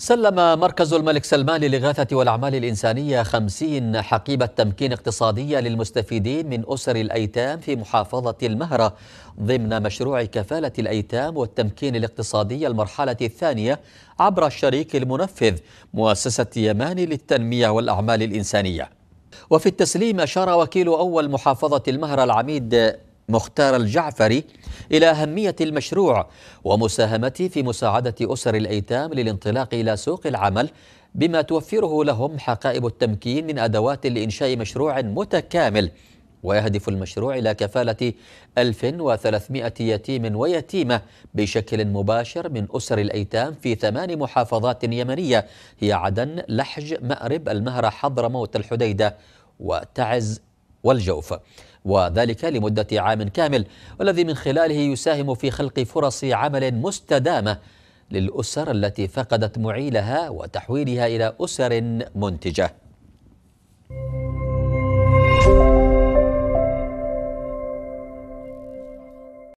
سلم مركز الملك سلمان للإغاثة والأعمال الإنسانية 50 حقيبة تمكين اقتصادية للمستفيدين من أسر الأيتام في محافظة المهرة ضمن مشروع كفالة الأيتام والتمكين الاقتصادي المرحلة الثانية عبر الشريك المنفذ مؤسسة يمان للتنمية والأعمال الإنسانية وفي التسليم أشار وكيل أول محافظة المهرة العميد مختار الجعفري إلى أهمية المشروع ومساهمته في مساعدة أسر الأيتام للانطلاق إلى سوق العمل بما توفره لهم حقائب التمكين من أدوات لإنشاء مشروع متكامل ويهدف المشروع إلى كفالة 1300 يتيم ويتيمة بشكل مباشر من أسر الأيتام في ثمان محافظات يمنية هي عدن، لحج، مأرب، المهرة، حضرموت، الحديدة وتعز والجوف وذلك لمدة عام كامل والذي من خلاله يساهم في خلق فرص عمل مستدامة للأسر التي فقدت معيلها وتحويلها إلى أسر منتجة